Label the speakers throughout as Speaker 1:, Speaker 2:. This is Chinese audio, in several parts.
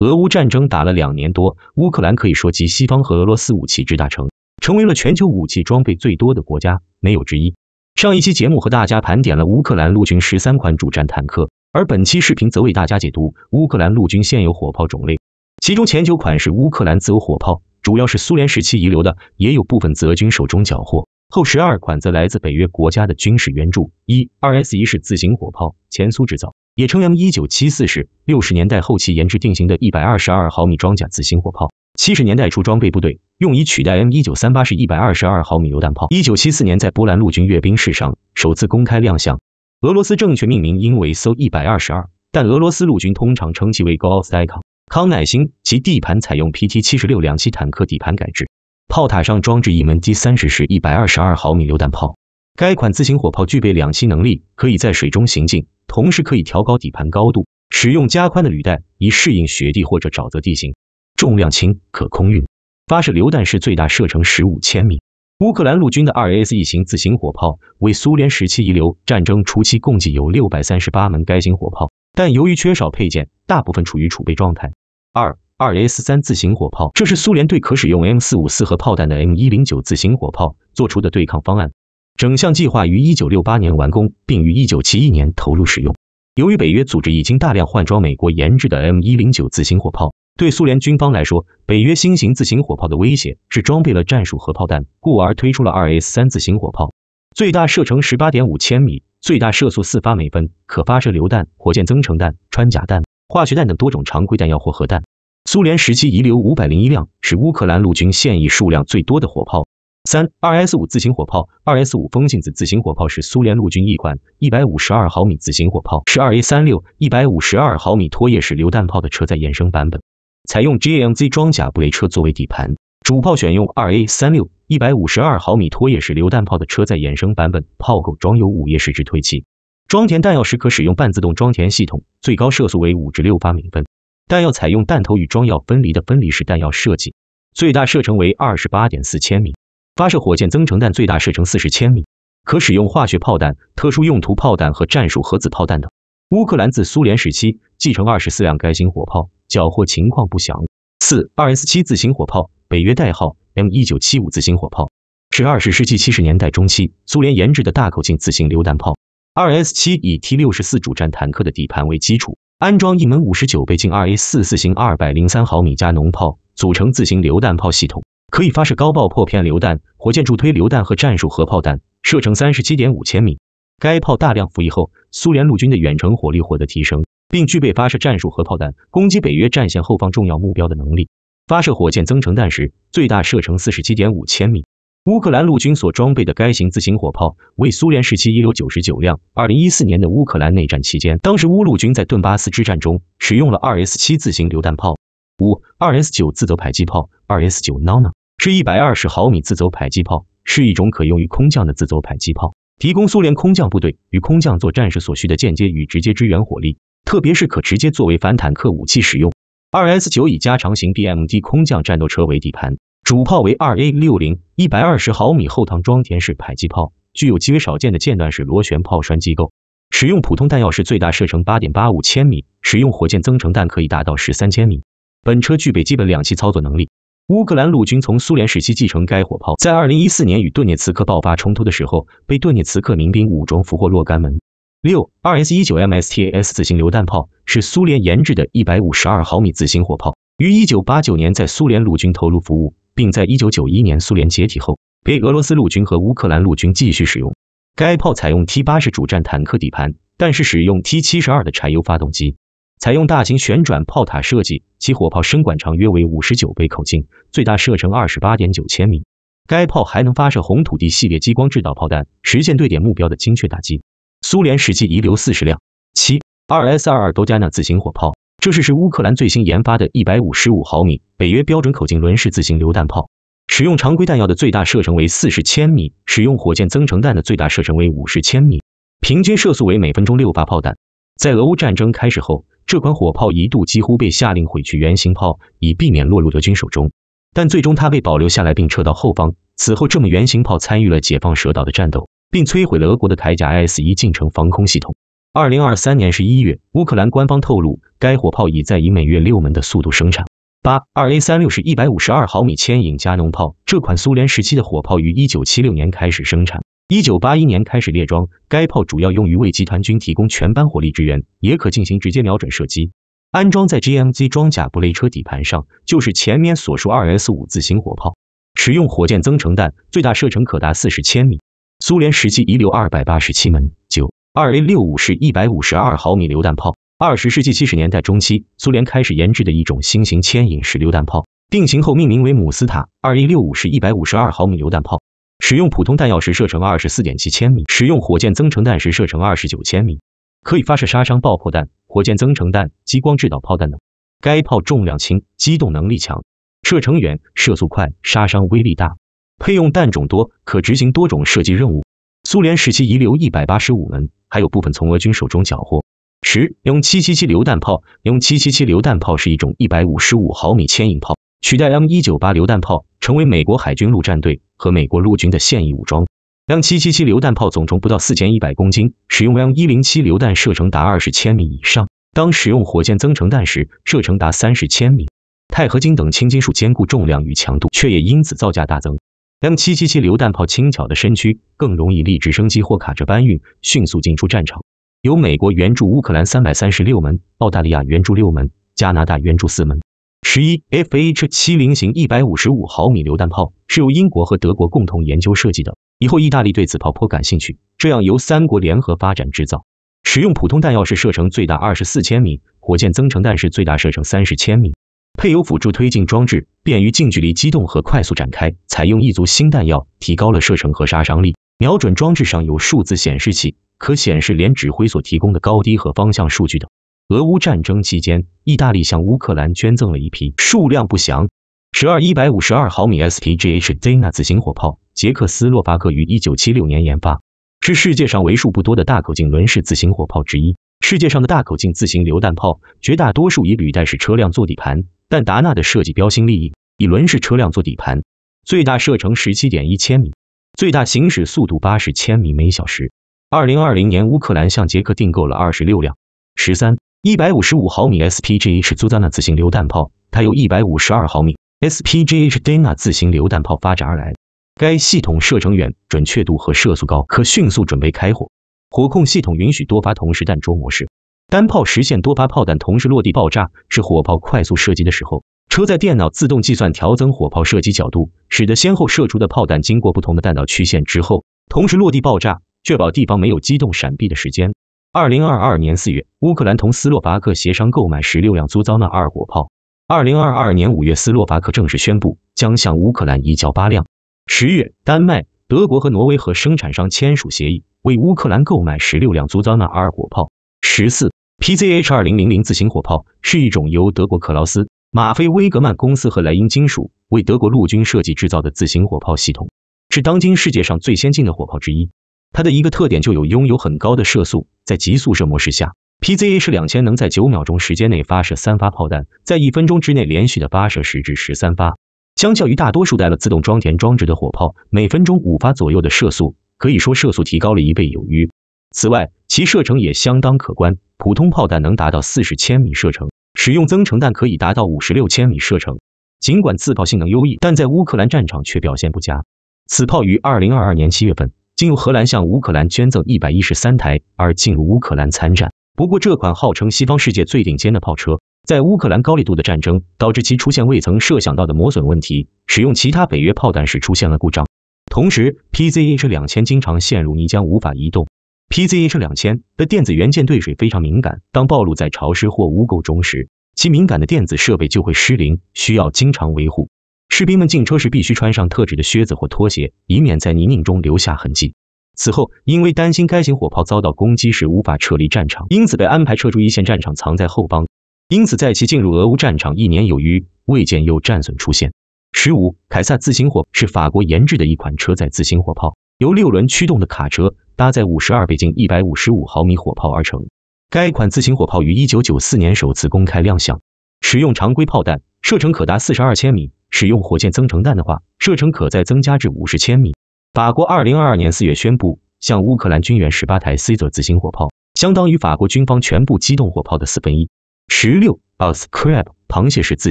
Speaker 1: 俄乌战争打了两年多，乌克兰可以说集西方和俄罗斯武器之大成，成为了全球武器装备最多的国家，没有之一。上一期节目和大家盘点了乌克兰陆军十三款主战坦克，而本期视频则为大家解读乌克兰陆军现有火炮种类，其中前九款是乌克兰自有火炮，主要是苏联时期遗留的，也有部分泽俄军手中缴获。后十二款则来自北约国家的军事援助。一、2S1 式自行火炮，前苏制造，也称 M1974 式，六十年代后期研制定型的一百二十二毫米装甲自行火炮，七十年代初装备部队，用以取代 M1938 式一百二十二毫米榴弹炮。一九七四年在波兰陆军阅兵式上首次公开亮相。俄罗斯正确命名应为 So122，但俄罗斯陆军通常称其为 g o a z a o n 康乃馨，其地盘采用 PT76 两栖坦克底盘改制。炮塔上装置一门 D-30 式一百二十二毫米榴弹炮，该款自行火炮具备两栖能力，可以在水中行进，同时可以调高底盘高度，使用加宽的履带以适应雪地或者沼泽地形，重量轻，可空运，发射榴弹时最大射程十五千米。乌克兰陆军的 r s e 型自行火炮为苏联时期遗留，战争初期共计有六百三十八门该型火炮，但由于缺少配件，大部分处于储备状态。二 2S3 自行火炮，这是苏联对可使用 M454 核炮弹的 M109 自行火炮做出的对抗方案。整项计划于1968年完工，并于1971年投入使用。由于北约组织已经大量换装美国研制的 M109 自行火炮，对苏联军方来说，北约新型自行火炮的威胁是装备了战术核炮弹，故而推出了 2S3 自行火炮。最大射程18.5千米，最大射速四发每分，可发射榴弹、火箭增程弹、穿甲弹、化学弹等多种常规弹药或核弹。苏联时期遗留五百零一辆，是乌克兰陆军现役数量最多的火炮。三，2S5 自行火炮，2S5 风信子自行火炮是苏联陆军一款一百五十二毫米自行火炮，是 2A36 一百五十二毫米拖曳式榴弹炮的车载衍生版本，采用 g m z 装甲布雷车作为底盘，主炮选用 2A36 一百五十二毫米拖曳式榴弹炮的车载衍生版本，炮口装有五叶式直推器，装填弹药时可使用半自动装填系统，最高射速为五至六发每分。弹药采用弹头与装药分离的分离式弹药设计，最大射程为二十八点四千米。发射火箭增程弹最大射程四十千米，可使用化学炮弹、特殊用途炮弹和战术核子炮弹等。乌克兰自苏联时期继承二十四辆该型火炮，缴获情况不详。四 r S 七自行火炮，北约代号 M 一九七五自行火炮，是二十世纪七十年代中期苏联研制的大口径自行榴弹炮。R S 七以 T 六十四主战坦克的底盘为基础。安装一门五十九倍径 2A44 型二百零三毫米加农炮，组成自行榴弹炮系统，可以发射高爆破片榴弹、火箭助推榴弹和战术核炮弹，射程三十七点五千米。该炮大量服役后，苏联陆军的远程火力获得提升，并具备发射战术核炮弹攻击北约战线后方重要目标的能力。发射火箭增程弹时，最大射程四十七点五千米。乌克兰陆军所装备的该型自行火炮，为苏联时期已有九十九辆。二零一四年的乌克兰内战期间，当时乌陆军在顿巴斯之战中使用了二 S 七自行榴弹炮、五二 S 九自走迫击炮、二 S 九 n a n a 是一百二十毫米自走迫击炮，是一种可用于空降的自走迫击炮，提供苏联空降部队与空降作战时所需的间接与直接支援火力，特别是可直接作为反坦克武器使用。二 S 九以加长型 BMD 空降战斗车为底盘。主炮为二 A 六零一百二十毫米后膛装填式迫击炮，具有极为少见的间断式螺旋炮栓机构。使用普通弹药时最大射程八点八五千米，使用火箭增程弹可以达到十三千米。本车具备基本两栖操作能力。乌克兰陆军从苏联时期继承该火炮，在二零一四年与顿涅茨克爆发冲突的时候，被顿涅茨克民兵武装俘获若干门。六2 S 一九 MSTAS 自行榴弹炮是苏联研制的一百五十二毫米自行火炮。于一九八九年在苏联陆军投入服务，并在一九九一年苏联解体后被俄罗斯陆军和乌克兰陆军继续使用。该炮采用 T 八式主战坦克底盘，但是使用 T 七十二的柴油发动机，采用大型旋转炮塔设计，其火炮身管长约为五十九倍口径，最大射程二十八点九千米。该炮还能发射红土地系列激光制导炮弹，实现对点目标的精确打击。苏联实际遗留四十辆。七，二 S 二二多加纳自行火炮。这是是乌克兰最新研发的155毫米北约标准口径轮式自行榴弹炮，使用常规弹药的最大射程为40千米，使用火箭增程弹的最大射程为50千米，平均射速为每分钟6发炮弹。在俄乌战争开始后，这款火炮一度几乎被下令毁去原型炮，以避免落入德军手中，但最终它被保留下来并撤到后方。此后，这么原型炮参与了解放蛇岛的战斗，并摧毁了俄国的铠甲 S1 进程防空系统。二零二三年十一月，乌克兰官方透露，该火炮已在以每月六门的速度生产。八二 A 三六是一百五十二毫米牵引加农炮，这款苏联时期的火炮于一九七六年开始生产，一九八一年开始列装。该炮主要用于为集团军提供全班火力支援，也可进行直接瞄准射击。安装在 GMC 装甲布雷车底盘上，就是前面所述二 S 五自行火炮，使用火箭增程弹，最大射程可达四十千米。苏联时期遗留二百八十七门。九二 A 六五是一百五十二毫米榴弹炮，二十世纪七十年代中期，苏联开始研制的一种新型牵引式榴弹炮，定型后命名为姆斯塔二 A 六五是一百五十二毫米榴弹炮，使用普通弹药时射程二十四点七千米，使用火箭增程弹时射程二十九千米，可以发射杀伤爆破弹、火箭增程弹、激光制导炮弹等。该炮重量轻，机动能力强，射程远，射速快，杀伤威力大，配用弹种多，可执行多种射击任务。苏联时期遗留一百八十五门，还有部分从俄军手中缴获。十用7 7 7榴弹炮用7 7 7榴弹炮是一种一百五十五毫米牵引炮，取代 M198 榴弹炮，成为美国海军陆战队和美国陆军的现役武装。M777 榴弹炮总重不到四千一百公斤，使用 M107 榴弹，射程达二十千米以上；当使用火箭增程弹时，射程达三十千米。钛合金等轻金属兼顾重量与强度，却也因此造价大增。M777 榴弹炮轻巧的身躯，更容易立直升机或卡车搬运，迅速进出战场。由美国援助乌克兰三百三十六门，澳大利亚援助六门，加拿大援助四门。十一 FH70 型一百五十五毫米榴弹炮是由英国和德国共同研究设计的，以后意大利对此炮颇感兴趣，这样由三国联合发展制造。使用普通弹药时射程最大二十四千米，火箭增程弹是最大射程三十千米。配有辅助推进装置，便于近距离机动和快速展开。采用一组新弹药，提高了射程和杀伤力。瞄准装置上有数字显示器，可显示连指挥所提供的高低和方向数据等。俄乌战争期间，意大利向乌克兰捐赠了一批数量不详、十二一百五十二毫米 S T G H z e n a 自型火炮。捷克斯洛伐克于一九七六年研发，是世界上为数不多的大口径轮式自行火炮之一。世界上的大口径自行榴弹炮，绝大多数以履带式车辆做底盘。但达纳的设计标新立异，以轮式车辆做底盘，最大射程十七点一千米，最大行驶速度八十千米每小时。二零二零年，乌克兰向捷克订购了二十六辆。十三一百五十五毫米 SPGH 租赞纳自行榴弹炮，它由一百五十二毫米 SPGH n 纳自行榴弹炮发展而来。该系统射程远，准确度和射速高，可迅速准备开火。火控系统允许多发同时弹着模式。单炮实现多发炮弹同时落地爆炸，是火炮快速射击的时候，车载电脑自动计算调增火炮射击角度，使得先后射出的炮弹经过不同的弹道曲线之后，同时落地爆炸，确保地方没有机动闪避的时间。二零二二年四月，乌克兰同斯洛伐克协商购买十六辆苏兹纳二火炮。二零二二年五月，斯洛伐克正式宣布将向乌克兰移交八辆。十月，丹麦、德国和挪威和生产商签署协议，为乌克兰购买十六辆苏兹纳二火炮。十四。PzH 二零零零自行火炮是一种由德国克劳斯马菲威格曼公司和莱茵金属为德国陆军设计制造的自行火炮系统，是当今世界上最先进的火炮之一。它的一个特点就有拥有很高的射速，在极速射模式下，PzH 两千能在九秒钟时间内发射三发炮弹，在一分钟之内连续的发射十至十三发。相较于大多数带了自动装填装置的火炮，每分钟五发左右的射速，可以说射速提高了一倍有余。此外，其射程也相当可观，普通炮弹能达到四十千米射程，使用增程弹可以达到五十六千米射程。尽管自炮性能优异，但在乌克兰战场却表现不佳。此炮于二零二二年七月份，经由荷兰向乌克兰捐赠一百一十三台而进入乌克兰参战。不过，这款号称西方世界最顶尖的炮车，在乌克兰高烈度的战争导致其出现未曾设想到的磨损问题，使用其他北约炮弹时出现了故障。同时，PzH 2000经常陷入泥浆无法移动。PZH 两千的电子元件对水非常敏感，当暴露在潮湿或污垢中时，其敏感的电子设备就会失灵，需要经常维护。士兵们进车时必须穿上特制的靴子或拖鞋，以免在泥泞中留下痕迹。此后，因为担心该型火炮遭到攻击时无法撤离战场，因此被安排撤出一线战场，藏在后方。因此，在其进入俄乌战场一年有余，未见有战损出现。十五，凯撒自行火是法国研制的一款车载自行火炮。由六轮驱动的卡车搭载五十二倍径一百五十五毫米火炮而成，该款自行火炮于一九九四年首次公开亮相。使用常规炮弹，射程可达四十二千米；使用火箭增程弹的话，射程可再增加至五十千米。法国二零二二年四月宣布向乌克兰军援十八台 CZER 自行火炮，相当于法国军方全部机动火炮的四分一。十六 u s c r e y 螃蟹式自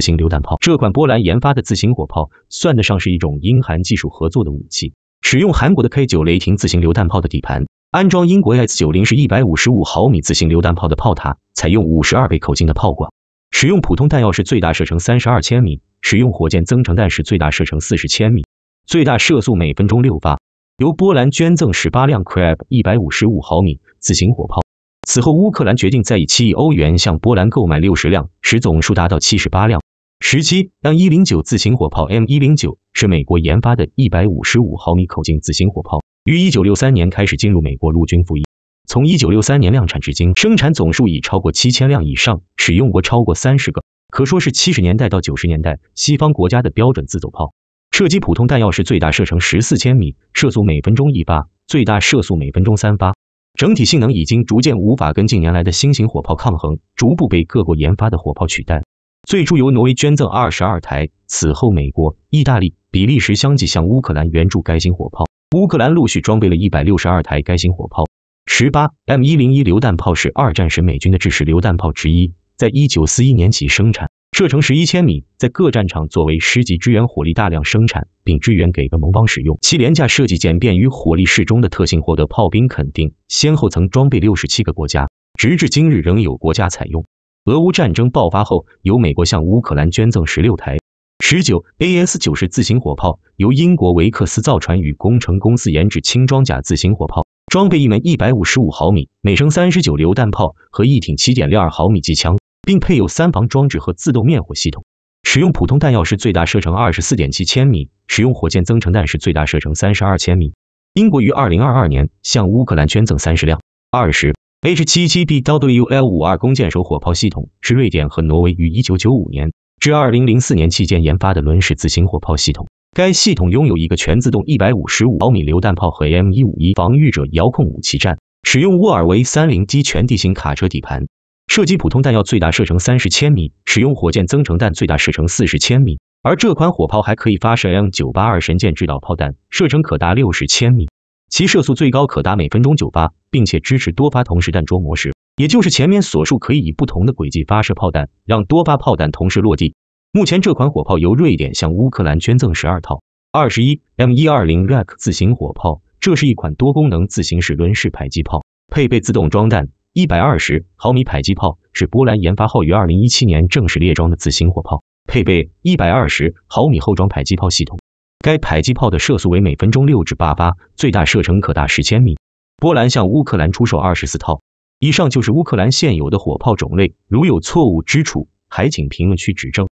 Speaker 1: 行榴弹炮，这款波兰研发的自行火炮算得上是一种英韩技术合作的武器。使用韩国的 K9 雷霆自行榴弹炮的底盘，安装英国 S90 是一百五十五毫米自行榴弹炮的炮塔，采用五十二倍口径的炮管，使用普通弹药时最大射程三十二千米，使用火箭增程弹时最大射程四十千米，最大射速每分钟六发。由波兰捐赠十八辆 Krab 一百五十五毫米自行火炮。此后，乌克兰决定再以七亿欧元向波兰购买六十辆，使总数达到七十八辆。十七让1 0 9自行火炮 M109。是美国研发的155毫米口径自行火炮，于1963年开始进入美国陆军服役。从1963年量产至今，生产总数已超过7000辆以上，使用过超过30个，可说是70年代到90年代西方国家的标准自走炮。射击普通弹药时，最大射程14千米，射速每分钟一发，最大射速每分钟三发。整体性能已经逐渐无法跟近年来的新型火炮抗衡，逐步被各国研发的火炮取代。最初由挪威捐赠22台，此后美国、意大利。比利时相继向乌克兰援助该型火炮，乌克兰陆续装备了一百六十二台该型火炮。十八 M 一零一榴弹炮是二战时美军的制式榴弹炮之一，在一九四一年起生产，射程十一千米，在各战场作为师级支援火力大量生产，并支援给个盟邦使用。其廉价设计、简便与火力适中的特性获得炮兵肯定，先后曾装备六十七个国家，直至今日仍有国家采用。俄乌战争爆发后，由美国向乌克兰捐赠十六台。十九 AS 九式自行火炮由英国维克斯造船与工程公司研制轻装甲自行火炮，装备一门一百五十五毫米每升三十九榴弹炮和一挺七点六二毫米机枪，并配有三防装置和自动灭火系统。使用普通弹药时最大射程二十四点七千米，使用火箭增程弹时最大射程三十二千米。英国于二零二二年向乌克兰捐赠三十辆。二十 H7BWL 五二弓箭手火炮系统是瑞典和挪威于一九九五年。至2004年，期间研发的轮式自行火炮系统，该系统拥有一个全自动155毫米榴弹炮和 M151 防御者遥控武器站，使用沃尔维3 0机全地形卡车底盘，射击普通弹药最大射程30千米，使用火箭增程弹最大射程40千米，而这款火炮还可以发射 M982 神箭制导炮弹，射程可达60千米，其射速最高可达每分钟9发，并且支持多发同时弹着模式。也就是前面所述，可以以不同的轨迹发射炮弹，让多发炮弹同时落地。目前这款火炮由瑞典向乌克兰捐赠十二套。二十一 M 一二零 RAK 自行火炮，这是一款多功能自行式轮式迫击炮，配备自动装弹，一百二十毫米迫击炮是波兰研发后于二零一七年正式列装的自行火炮，配备一百二十毫米后装迫击炮系统。该迫击炮的射速为每分钟六至八发，最大射程可达十千米。波兰向乌克兰出售二十四套。以上就是乌克兰现有的火炮种类，如有错误之处，还请评论区指正。